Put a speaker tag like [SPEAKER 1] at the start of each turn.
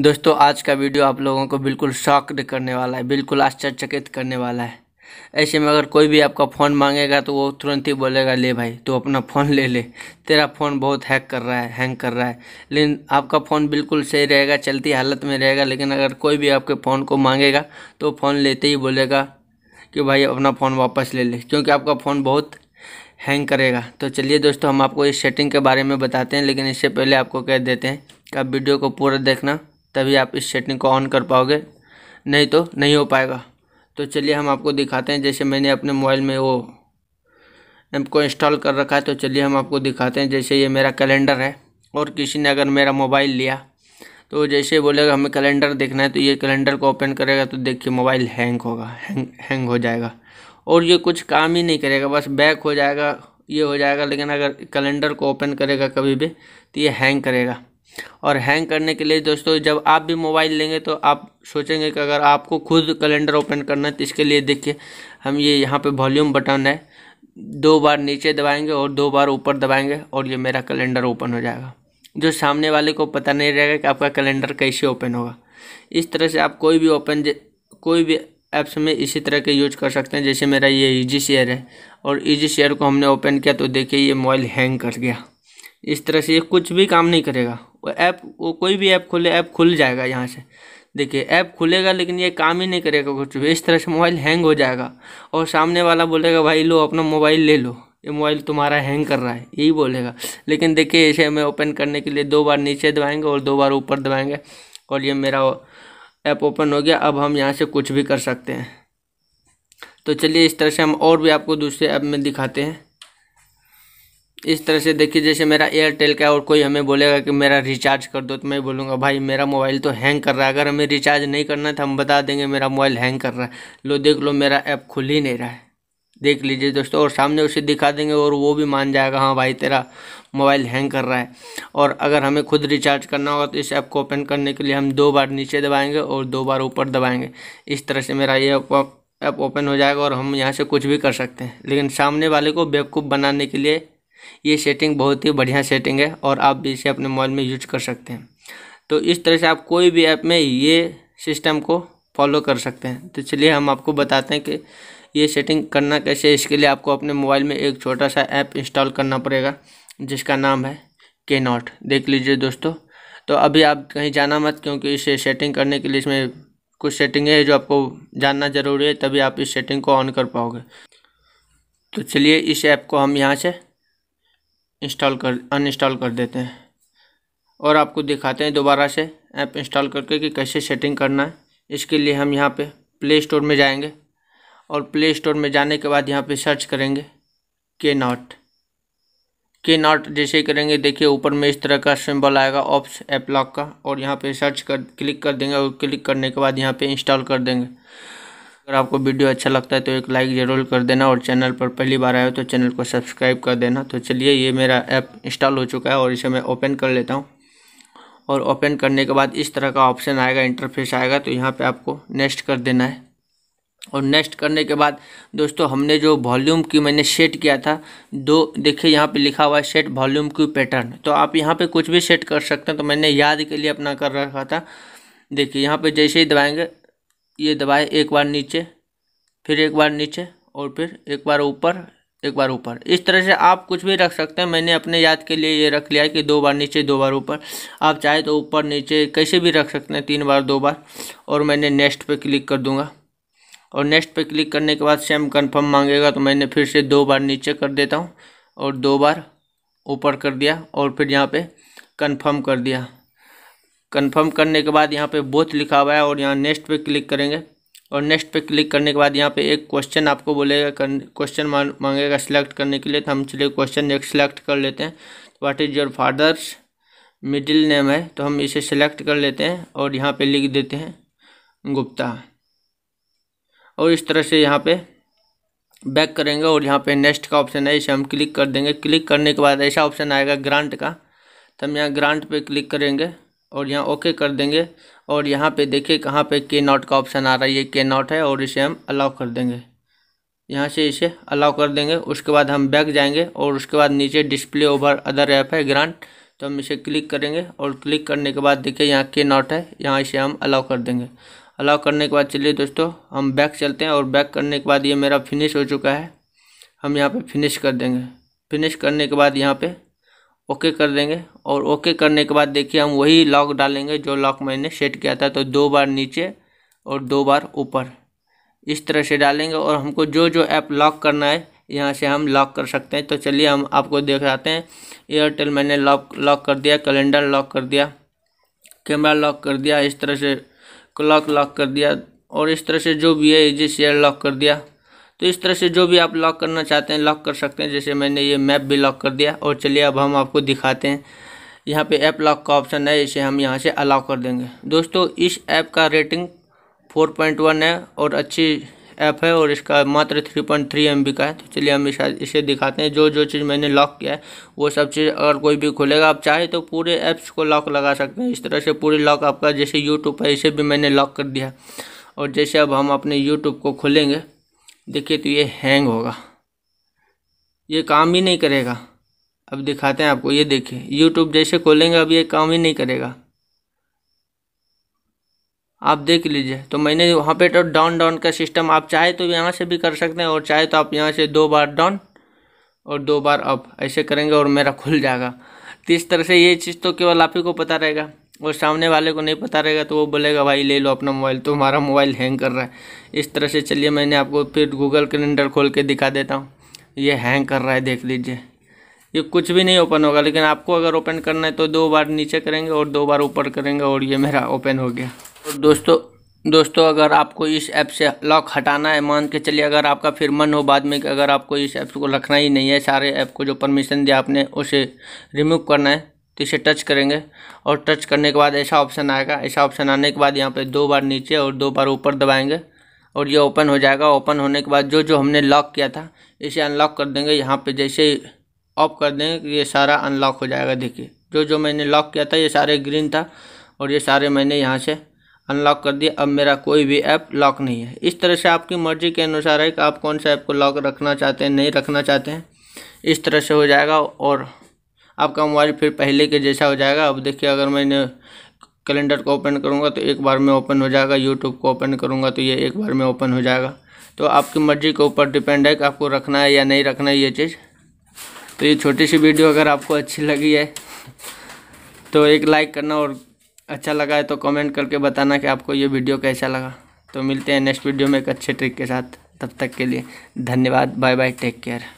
[SPEAKER 1] दोस्तों आज का वीडियो आप लोगों को बिल्कुल शॉक्ड करने वाला है बिल्कुल आश्चर्यचकित करने वाला है ऐसे में अगर कोई भी आपका फ़ोन मांगेगा तो वो तुरंत ही बोलेगा ले भाई तो अपना फ़ोन ले ले तेरा फ़ोन बहुत हैक कर रहा है हैंग कर रहा है लेकिन आपका फ़ोन बिल्कुल सही रहेगा चलती हालत में रहेगा लेकिन अगर कोई भी आपके फ़ोन को मांगेगा तो फ़ोन लेते ही बोलेगा कि भाई अपना फ़ोन वापस ले ले क्योंकि आपका फ़ोन बहुत हैंग करेगा तो चलिए दोस्तों हम आपको इस सेटिंग के बारे में बताते हैं लेकिन इससे पहले आपको कह देते हैं कि आप वीडियो को पूरा देखना तभी आप इस सेटिंग को ऑन कर पाओगे नहीं तो नहीं हो पाएगा तो चलिए हम आपको दिखाते हैं जैसे मैंने अपने मोबाइल में वो ऐप को इंस्टॉल कर रखा है तो चलिए हम आपको दिखाते हैं जैसे ये मेरा कैलेंडर है और किसी ने अगर मेरा मोबाइल लिया तो जैसे बोलेगा हमें कैलेंडर देखना है तो ये कैलेंडर को ओपन करेगा तो देखिए मोबाइल हैंग होगा हैंग हैंग हो जाएगा और ये कुछ काम ही नहीं करेगा बस बैक हो जाएगा ये हो जाएगा लेकिन अगर कैलेंडर को ओपन करेगा कभी भी तो ये हैंग करेगा और हैंग करने के लिए दोस्तों जब आप भी मोबाइल लेंगे तो आप सोचेंगे कि अगर आपको खुद कैलेंडर ओपन करना है तो इसके लिए देखिए हम ये यहाँ पे वॉल्यूम बटन है दो बार नीचे दबाएंगे और दो बार ऊपर दबाएंगे और ये मेरा कैलेंडर ओपन हो जाएगा जो सामने वाले को पता नहीं रहेगा कि आपका कैलेंडर कैसे ओपन होगा इस तरह से आप कोई भी ओपन कोई भी ऐप्स में इसी तरह के यूज कर सकते हैं जैसे मेरा ये ईजी शेयर है और ईजी शेयर को हमने ओपन किया तो देखिए ये मोबाइल हैंग कर गया इस तरह से ये कुछ भी काम नहीं करेगा ऐप वो कोई भी ऐप खोले ऐप खुल जाएगा यहाँ से देखिए ऐप खुलेगा लेकिन ये काम ही नहीं करेगा कुछ भी इस तरह से मोबाइल हैंग हो जाएगा और सामने वाला बोलेगा भाई लो अपना मोबाइल ले लो ये मोबाइल तुम्हारा हैंग कर रहा है यही बोलेगा लेकिन देखिए इसे हमें ओपन करने के लिए दो बार नीचे दबाएंगे और दो बार ऊपर दबाएंगे और ये मेरा ऐप ओपन हो गया अब हम यहाँ से कुछ भी कर सकते हैं तो चलिए इस तरह से हम और भी आपको दूसरे ऐप में दिखाते हैं इस तरह से देखिए जैसे मेरा एयरटेल का और कोई हमें बोलेगा कि मेरा रिचार्ज कर दो तो मैं बोलूँगा भाई मेरा मोबाइल तो हैंग कर रहा है अगर हमें रिचार्ज नहीं करना है तो हम बता देंगे मेरा मोबाइल हैंग कर रहा है लो देख लो मेरा ऐप खुल ही नहीं रहा है देख लीजिए दोस्तों और सामने उसे दिखा देंगे और वो भी मान जाएगा हाँ भाई तेरा मोबाइल हैंग कर रहा है और अगर हमें खुद रिचार्ज करना होगा तो इस ऐप को ओपन करने के लिए हम दो बार नीचे दबाएंगे और दो बार ऊपर दबाएंगे इस तरह से मेरा ये ऐप ओपन हो जाएगा और हम यहाँ से कुछ भी कर सकते हैं लेकिन सामने वाले को बेवकूफ़ बनाने के लिए ये सेटिंग बहुत ही बढ़िया सेटिंग है और आप भी इसे अपने मोबाइल में यूज कर सकते हैं तो इस तरह से आप कोई भी ऐप में ये सिस्टम को फॉलो कर सकते हैं तो चलिए हम आपको बताते हैं कि ये सेटिंग करना कैसे इसके लिए आपको अपने मोबाइल में एक छोटा सा ऐप इंस्टॉल करना पड़ेगा जिसका नाम है के नॉट देख लीजिए दोस्तों तो अभी आप कहीं जाना मत क्योंकि इसे सेटिंग करने के लिए इसमें कुछ सेटिंग है जो आपको जानना ज़रूरी है तभी आप इस सेटिंग को ऑन कर पाओगे तो चलिए इस ऐप को हम यहाँ से इंस्टॉल कर अनइंस्टॉल कर देते हैं और आपको दिखाते हैं दोबारा से ऐप इंस्टॉल करके कि कैसे सेटिंग करना है इसके लिए हम यहाँ पे प्ले स्टोर में जाएंगे और प्ले स्टोर में जाने के बाद यहाँ पे सर्च करेंगे के नॉट के नॉट जैसे करेंगे देखिए ऊपर में इस तरह का सिंबल आएगा ऑप्स एप लॉक का और यहाँ पे सर्च कर क्लिक कर देंगे और क्लिक करने के बाद यहाँ पे इंस्टॉल कर देंगे अगर आपको वीडियो अच्छा लगता है तो एक लाइक ज़रूर कर देना और चैनल पर पहली बार आए हो तो चैनल को सब्सक्राइब कर देना तो चलिए ये मेरा ऐप इंस्टॉल हो चुका है और इसे मैं ओपन कर लेता हूँ और ओपन करने के बाद इस तरह का ऑप्शन आएगा इंटरफेस आएगा तो यहाँ पे आपको नेक्स्ट कर देना है और नेक्स्ट करने के बाद दोस्तों हमने जो वॉल्यूम की मैंने सेट किया था दो देखिए यहाँ पे लिखा हुआ है सेट वॉल्यूम क्यू पैटर्न तो आप यहाँ पे कुछ भी सेट कर सकते हैं तो मैंने याद के लिए अपना कर रखा था देखिए यहाँ पे जैसे ही दबाएंगे ये दबाए एक बार नीचे फिर एक बार नीचे और फिर एक बार ऊपर एक बार ऊपर इस तरह से आप कुछ भी रख सकते हैं मैंने अपने याद के लिए ये रख लिया कि दो बार नीचे दो बार ऊपर आप चाहे तो ऊपर नीचे कैसे भी रख सकते हैं तीन बार दो बार और मैंने नेक्स्ट पे क्लिक कर दूंगा और नेक्स्ट पे क्लिक करने के बाद सेम कंफर्म मांगेगा तो मैंने फिर से दो बार नीचे कर देता हूँ और दो बार ऊपर कर दिया और फिर यहाँ पर कन्फर्म कर दिया कंफर्म करने के बाद यहाँ पे बोथ लिखा हुआ है और यहाँ नेक्स्ट पे क्लिक करेंगे और नेक्स्ट पे क्लिक करने के बाद यहाँ पे एक क्वेश्चन आपको बोलेगा क्वेश्चन मांगेगा सिलेक्ट करने के लिए तो हम चलिए क्वेश्चन एक सिलेक्ट कर लेते हैं what is your father's middle name है तो हम इसे सिलेक्ट कर लेते हैं और यहाँ पर लिख देते हैं गुप्ता और इस तरह से यहाँ पर बैक करेंगे और यहाँ पे नेक्स्ट का ऑप्शन है इसे हम क्लिक कर देंगे क्लिक करने के बाद ऐसा ऑप्शन आएगा ग्रांट का तो हम यहाँ ग्रांट पे क्लिक करेंगे और यहाँ ओके कर देंगे और यहाँ पे देखिए कहाँ पे के नॉट का ऑप्शन आ रहा है ये के नॉट है और इसे हम अलाउ कर देंगे यहाँ से इसे अलाउ कर देंगे उसके बाद हम बैक जाएंगे और उसके बाद नीचे डिस्प्ले ओवर अदर ऐप है ग्रांट तो हम इसे क्लिक करेंगे और क्लिक करने के बाद देखिए यहाँ के नॉट है यहाँ इसे हम अलाउ कर देंगे अलाउ करने के बाद चलिए दोस्तों हम बैक चलते हैं और बैक करने के बाद ये मेरा फिनिश हो चुका है हम यहाँ पर फिनिश कर देंगे फिनिश करने के बाद यहाँ पर ओके कर देंगे और ओके करने के बाद देखिए हम वही लॉक डालेंगे जो लॉक मैंने सेट किया था तो दो बार नीचे और दो बार ऊपर इस तरह से डालेंगे और हमको जो जो ऐप लॉक करना है यहाँ से हम लॉक कर सकते हैं तो चलिए हम आपको जाते हैं एयरटेल मैंने लॉक लॉक कर दिया कैलेंडर लॉक कर दिया कैमरा लॉक कर दिया इस तरह से क्लॉक लॉक कर दिया और इस तरह से जो भी है इजी शेयर लॉक कर दिया तो इस तरह से जो भी आप लॉक करना चाहते हैं लॉक कर सकते हैं जैसे मैंने ये मैप भी लॉक कर दिया और चलिए अब हम आपको दिखाते हैं यहाँ पे ऐप लॉक का ऑप्शन है इसे हम यहाँ से अलाउ कर देंगे दोस्तों इस ऐप का रेटिंग 4.1 है और अच्छी ऐप है और इसका मात्र 3.3 पॉइंट का है तो चलिए हम इसे दिखाते हैं जो जो चीज़ मैंने लॉक किया है वो सब चीज़ अगर कोई भी खुलेगा आप चाहे तो पूरे ऐप्स को लॉक लगा सकते हैं इस तरह से पूरी लॉक आपका जैसे यूट्यूब है इसे भी मैंने लॉक कर दिया और जैसे अब हम अपने यूट्यूब को खोलेंगे देखिए तो ये हैंग होगा ये काम ही नहीं करेगा अब दिखाते हैं आपको ये देखिए यूट्यूब जैसे खोलेंगे अब ये काम ही नहीं करेगा आप देख लीजिए तो मैंने वहाँ पे तो डाउन डाउन का सिस्टम आप चाहे तो यहाँ से भी कर सकते हैं और चाहे तो आप यहाँ से दो बार डाउन और दो बार अप ऐसे करेंगे और मेरा खुल जाएगा तो इस तरह से ये चीज़ तो केवल आप ही को पता रहेगा और सामने वाले को नहीं पता रहेगा तो वो बोलेगा भाई ले लो अपना मोबाइल तो हमारा मोबाइल हैंग कर रहा है इस तरह से चलिए मैंने आपको फिर गूगल कैलेंडर खोल के दिखा देता हूँ ये हैंग कर रहा है देख लीजिए ये कुछ भी नहीं ओपन होगा लेकिन आपको अगर ओपन करना है तो दो बार नीचे करेंगे और दो बार ऊपर करेंगे और ये मेरा ओपन हो गया और दोस्तों दोस्तों अगर आपको इस ऐप से लॉक हटाना है मान के चलिए अगर आपका फिर मन हो बाद में कि अगर आपको इस ऐप को रखना ही नहीं है सारे ऐप को जो परमिशन दिया आपने उसे रिमूव करना है तो इसे टच करेंगे और टच करने के बाद ऐसा ऑप्शन आएगा ऐसा ऑप्शन आने के बाद यहाँ पे दो बार नीचे और दो बार ऊपर दबाएंगे और ये ओपन हो जाएगा ओपन होने के बाद जो जो हमने लॉक किया था इसे अनलॉक कर देंगे यहाँ पे जैसे ऑफ कर देंगे ये सारा अनलॉक हो जाएगा देखिए जो जो मैंने लॉक किया था ये सारे ग्रीन था और ये सारे मैंने यहाँ से अनलॉक कर दिया अब मेरा कोई भी ऐप लॉक नहीं है इस तरह से आपकी मर्ज़ी के अनुसार है कि आप कौन सा ऐप को लॉक रखना चाहते हैं नहीं रखना चाहते हैं इस तरह से हो जाएगा और आपका मोबाइल फिर पहले के जैसा हो जाएगा अब देखिए अगर मैंने कैलेंडर को ओपन करूँगा तो एक बार में ओपन हो जाएगा यूट्यूब को ओपन करूँगा तो ये एक बार में ओपन हो जाएगा तो आपकी मर्ज़ी के ऊपर डिपेंड है कि आपको रखना है या नहीं रखना है ये चीज़ तो ये छोटी सी वीडियो अगर आपको अच्छी लगी है तो एक लाइक करना और अच्छा लगा है तो कमेंट करके बताना कि आपको ये वीडियो कैसा लगा तो मिलते हैं नेक्स्ट वीडियो में एक अच्छे ट्रिक के साथ तब तक के लिए धन्यवाद बाय बाय टेक केयर